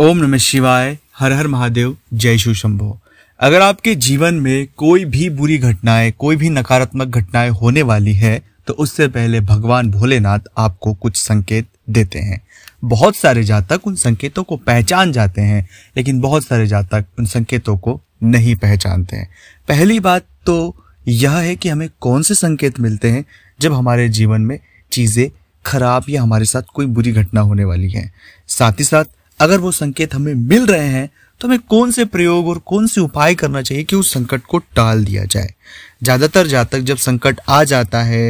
ओम नमः शिवाय हर हर महादेव जय शिव शंभो अगर आपके जीवन में कोई भी बुरी घटनाएं कोई भी नकारात्मक घटनाएं होने वाली है तो उससे पहले भगवान भोलेनाथ आपको कुछ संकेत देते हैं बहुत सारे जातक उन संकेतों को पहचान जाते हैं लेकिन बहुत सारे जातक उन संकेतों को नहीं पहचानते हैं पहली बात तो यह है कि हमें कौन से संकेत मिलते हैं जब हमारे जीवन में चीज़ें खराब या हमारे साथ कोई बुरी घटना होने वाली है साथ ही साथ अगर वो संकेत हमें मिल रहे हैं तो हमें कौन से प्रयोग और कौन से उपाय करना चाहिए कि उस संकट को टाल दिया जाए ज़्यादातर जातक जब संकट आ जाता है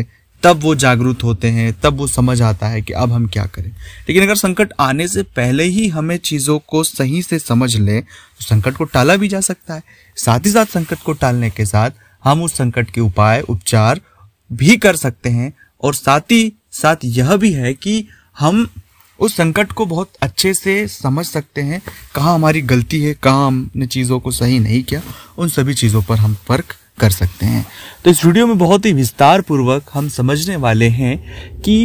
तब वो जागरूक होते हैं तब वो समझ आता है कि अब हम क्या करें लेकिन अगर संकट आने से पहले ही हमें चीज़ों को सही से समझ लें तो संकट को टाला भी जा सकता है साथ ही साथ संकट को टालने के साथ हम उस संकट के उपाय उपचार भी कर सकते हैं और साथ ही साथ यह भी है कि हम उस संकट को बहुत अच्छे से समझ सकते हैं कहाँ हमारी गलती है कहाँ हमने चीज़ों को सही नहीं किया उन सभी चीज़ों पर हम फर्क कर सकते हैं तो इस वीडियो में बहुत ही विस्तार पूर्वक हम समझने वाले हैं कि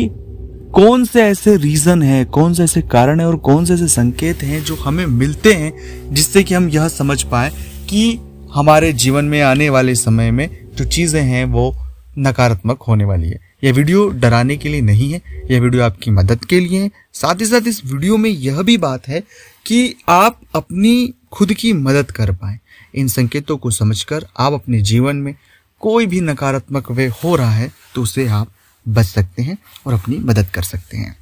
कौन से ऐसे रीज़न है कौन से ऐसे कारण हैं और कौन से ऐसे संकेत हैं जो हमें मिलते हैं जिससे कि हम यह समझ पाए कि हमारे जीवन में आने वाले समय में जो चीज़ें हैं वो नकारात्मक होने वाली है यह वीडियो डराने के लिए नहीं है यह वीडियो आपकी मदद के लिए है साथ ही साथ इस वीडियो में यह भी बात है कि आप अपनी खुद की मदद कर पाए इन संकेतों को समझकर आप अपने जीवन में कोई भी नकारात्मक वे हो रहा है तो उसे आप बच सकते हैं और अपनी मदद कर सकते हैं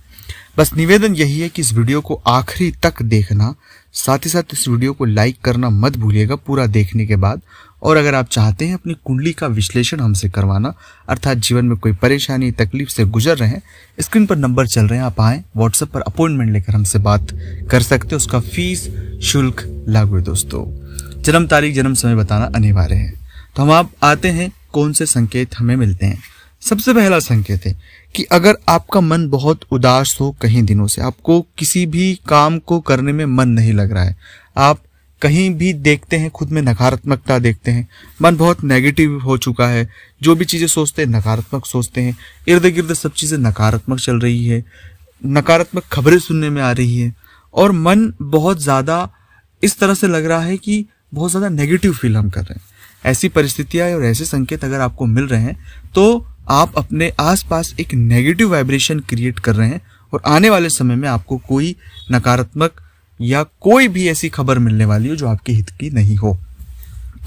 बस निवेदन यही है कि इस वीडियो को आखिरी तक देखना साथ ही साथ इस वीडियो को लाइक करना मत भूलिएगा पूरा देखने के बाद और अगर आप चाहते हैं अपनी कुंडली का विश्लेषण हमसे करवाना अर्थात जीवन में कोई परेशानी तकलीफ से गुजर रहे हैं स्क्रीन पर नंबर चल रहे हैं आप आएँ व्हाट्सएप पर अपॉइंटमेंट लेकर हमसे बात कर सकते हैं उसका फीस शुल्क लागू है दोस्तों जन्म तारीख जन्म समय बताना अनिवार्य है तो हम आप आते हैं कौन से संकेत हमें मिलते हैं सबसे पहला संकेत है कि अगर आपका मन बहुत उदास हो कहीं दिनों से आपको किसी भी काम को करने में मन नहीं लग रहा है आप कहीं भी देखते हैं खुद में नकारात्मकता देखते हैं मन बहुत नेगेटिव हो चुका है जो भी चीज़ें सोचते हैं नकारात्मक सोचते हैं इर्द गिर्द सब चीज़ें नकारात्मक चल रही है नकारात्मक खबरें सुनने में आ रही है और मन बहुत ज़्यादा इस तरह से लग रहा है कि बहुत ज़्यादा नेगेटिव फील हम कर रहे हैं ऐसी परिस्थितियाँ और ऐसे संकेत अगर आपको मिल रहे हैं तो आप अपने आसपास एक नेगेटिव वाइब्रेशन क्रिएट कर रहे हैं और आने वाले समय में आपको कोई नकारात्मक या कोई भी ऐसी खबर मिलने वाली हो जो आपके हित की नहीं हो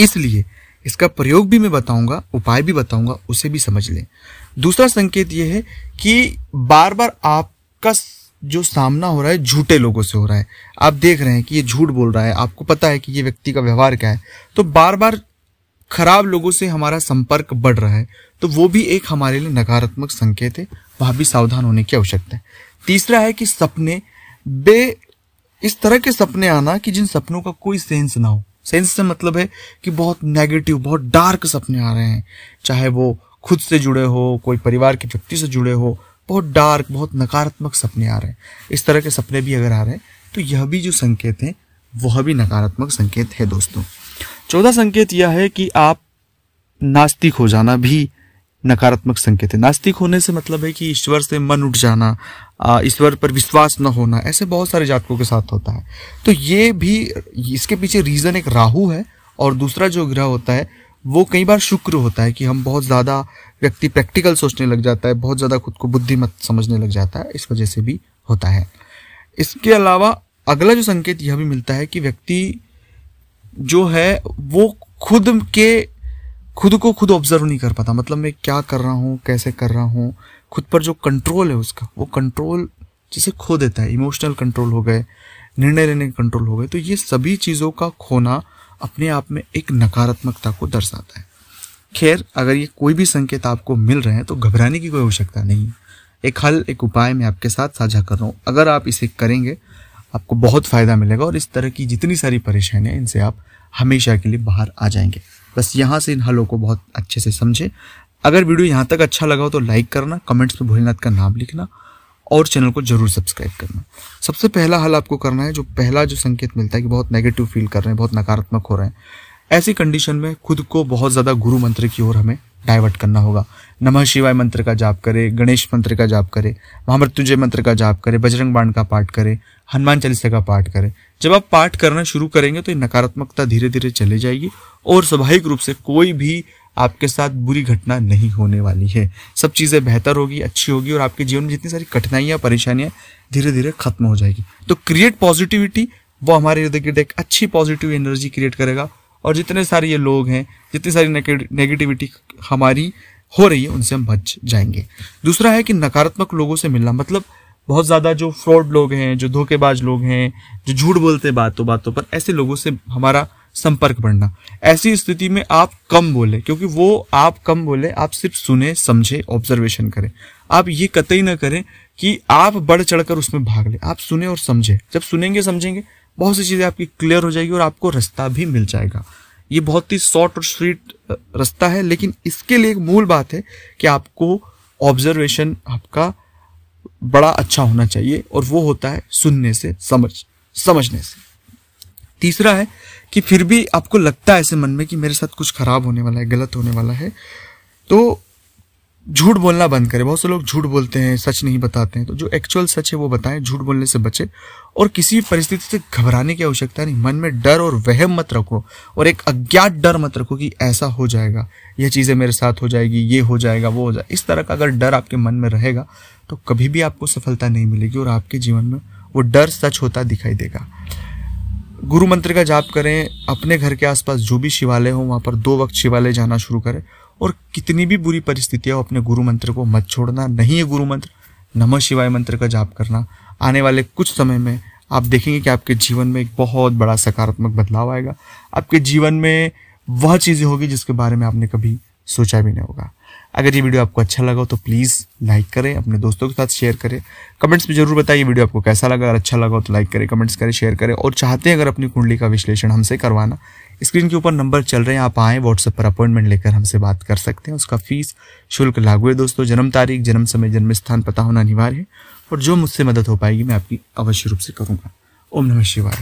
इसलिए इसका प्रयोग भी मैं बताऊंगा उपाय भी बताऊंगा उसे भी समझ लें दूसरा संकेत यह है कि बार बार आपका जो सामना हो रहा है झूठे लोगों से हो रहा है आप देख रहे हैं कि ये झूठ बोल रहा है आपको पता है कि ये व्यक्ति का व्यवहार क्या है तो बार बार खराब लोगों से हमारा संपर्क बढ़ रहा है तो वो भी एक हमारे लिए नकारात्मक संकेत है वहाँ भी सावधान होने की आवश्यकता है तीसरा है कि सपने बे इस तरह के सपने आना कि जिन सपनों का कोई सेंस ना हो सेंस से मतलब है कि बहुत नेगेटिव बहुत डार्क सपने आ रहे हैं चाहे वो खुद से जुड़े हो कोई परिवार के व्यक्ति से जुड़े हो बहुत डार्क बहुत नकारात्मक सपने आ रहे हैं इस तरह के सपने भी अगर आ रहे हैं तो यह भी जो संकेत हैं वह भी नकारात्मक संकेत है दोस्तों चौथा संकेत यह है कि आप नास्तिक हो जाना भी नकारात्मक संकेत है नास्तिक होने से मतलब है कि ईश्वर से मन उठ जाना ईश्वर पर विश्वास न होना ऐसे बहुत सारे जातकों के साथ होता है तो ये भी इसके पीछे रीज़न एक राहु है और दूसरा जो ग्रह होता है वो कई बार शुक्र होता है कि हम बहुत ज़्यादा व्यक्ति प्रैक्टिकल सोचने लग जाता है बहुत ज़्यादा खुद को बुद्धिमत समझने लग जाता है इस वजह से भी होता है इसके अलावा अगला जो संकेत यह भी मिलता है कि व्यक्ति जो है वो खुद के खुद को खुद ऑब्जर्व नहीं कर पाता मतलब मैं क्या कर रहा हूँ कैसे कर रहा हूँ खुद पर जो कंट्रोल है उसका वो कंट्रोल जिसे खो देता है इमोशनल कंट्रोल हो गए निर्णय लेने के कंट्रोल हो गए तो ये सभी चीज़ों का खोना अपने आप में एक नकारात्मकता को दर्शाता है खैर अगर ये कोई भी संकेत आपको मिल रहे हैं तो घबराने की कोई आवश्यकता नहीं है एक हल एक उपाय मैं आपके साथ साझा कर रहा हूँ अगर आप इसे करेंगे आपको बहुत फ़ायदा मिलेगा और इस तरह की जितनी सारी परेशानियाँ इनसे आप हमेशा के लिए बाहर आ जाएंगे बस यहाँ से इन हलों को बहुत अच्छे से समझें अगर वीडियो यहाँ तक अच्छा लगा हो तो लाइक करना कमेंट्स में भोलेनाथ का नाम लिखना और चैनल को जरूर सब्सक्राइब करना सबसे पहला हल आपको करना है जो पहला जो संकेत मिलता है कि बहुत नेगेटिव फील कर रहे हैं बहुत नकारात्मक हो रहे हैं ऐसी कंडीशन में खुद को बहुत ज़्यादा गुरु मंत्र की ओर हमें डाइवर्ट करना होगा नमः शिवाय मंत्र का जाप करें गणेश मंत्र का जाप करें महामृत्युंजय मंत्र का जाप करें बजरंग बाण का पाठ करें हनुमान चालीसा का पाठ करें जब आप पाठ करना शुरू करेंगे तो ये नकारात्मकता धीरे धीरे चले जाएगी और स्वाभाविक रूप से कोई भी आपके साथ बुरी घटना नहीं होने वाली है सब चीज़ें बेहतर होगी अच्छी होगी और आपके जीवन में जितनी सारी कठिनाइयाँ परेशानियाँ धीरे धीरे खत्म हो जाएगी तो क्रिएट पॉजिटिविटी वो हमारे इर्द गिर्द एक अच्छी पॉजिटिव एनर्जी क्रिएट करेगा और जितने सारे ये लोग हैं जितनी सारी नेगेटिविटी हमारी हो रही है उनसे हम बच जाएंगे दूसरा है कि नकारात्मक लोगों से मिलना मतलब बहुत ज़्यादा जो फ्रॉड लोग हैं जो धोखेबाज लोग हैं जो झूठ बोलते हैं बातों बातों पर ऐसे लोगों से हमारा संपर्क बढ़ना ऐसी स्थिति में आप कम बोले क्योंकि वो आप कम बोले आप सिर्फ सुने समझे ऑब्जर्वेशन करें आप ये कतई ना करें कि आप बढ़ चढ़कर उसमें भाग लें आप सुने और समझें जब सुनेंगे समझेंगे बहुत सी चीज़ें आपकी क्लियर हो जाएगी और आपको रास्ता भी मिल जाएगा ये बहुत ही शॉर्ट और स्वीट रास्ता है लेकिन इसके लिए एक मूल बात है कि आपको ऑब्जर्वेशन आपका बड़ा अच्छा होना चाहिए और वो होता है सुनने से समझ समझने से तीसरा है कि फिर भी आपको लगता है ऐसे मन में कि मेरे साथ कुछ खराब होने वाला है गलत होने वाला है तो झूठ बोलना बंद करें बहुत से लोग झूठ बोलते हैं सच नहीं बताते हैं तो जो एक्चुअल सच है वो बताएं झूठ बोलने से बचे और किसी भी परिस्थिति से घबराने की आवश्यकता नहीं मन में डर और वहम मत रखो और एक अज्ञात डर मत रखो कि ऐसा हो जाएगा यह चीज़ें मेरे साथ हो जाएगी ये हो जाएगा वो हो जाएगा इस तरह का अगर डर आपके मन में रहेगा तो कभी भी आपको सफलता नहीं मिलेगी और आपके जीवन में वो डर सच होता दिखाई देगा गुरु मंत्र का जाप करें अपने घर के आसपास जो भी शिवालय हो वहाँ पर दो वक्त शिवालय जाना शुरू करें और कितनी भी बुरी परिस्थितियाँ हो अपने गुरु मंत्र को मत छोड़ना नहीं है गुरु मंत्र नमः शिवाय मंत्र का जाप करना आने वाले कुछ समय में आप देखेंगे कि आपके जीवन में एक बहुत बड़ा सकारात्मक बदलाव आएगा आपके जीवन में वह चीज़ें होगी जिसके बारे में आपने कभी सोचा भी नहीं होगा अगर ये वीडियो आपको अच्छा लगा हो तो प्लीज़ लाइक करें अपने दोस्तों के साथ शेयर करें कमेंट्स में जरूर बताइए वीडियो आपको कैसा लगा अगर अच्छा लगा हो तो लाइक करें कमेंट्स करें शेयर करें और चाहते हैं अगर अपनी कुंडली का विश्लेषण हमसे करवाना स्क्रीन के ऊपर नंबर चल रहे हैं आप आएँ व्हाट्सएप पर अपॉइंटमेंट लेकर हमसे बात कर सकते हैं उसका फीस शुल्क लागू है दोस्तों जन्म तारीख जन्म समय जन्म स्थान पता होना अनिवार्य है और जो मुझसे मदद हो पाएगी मैं आपकी अवश्य रूप से करूँगा ओम नमः शिवाय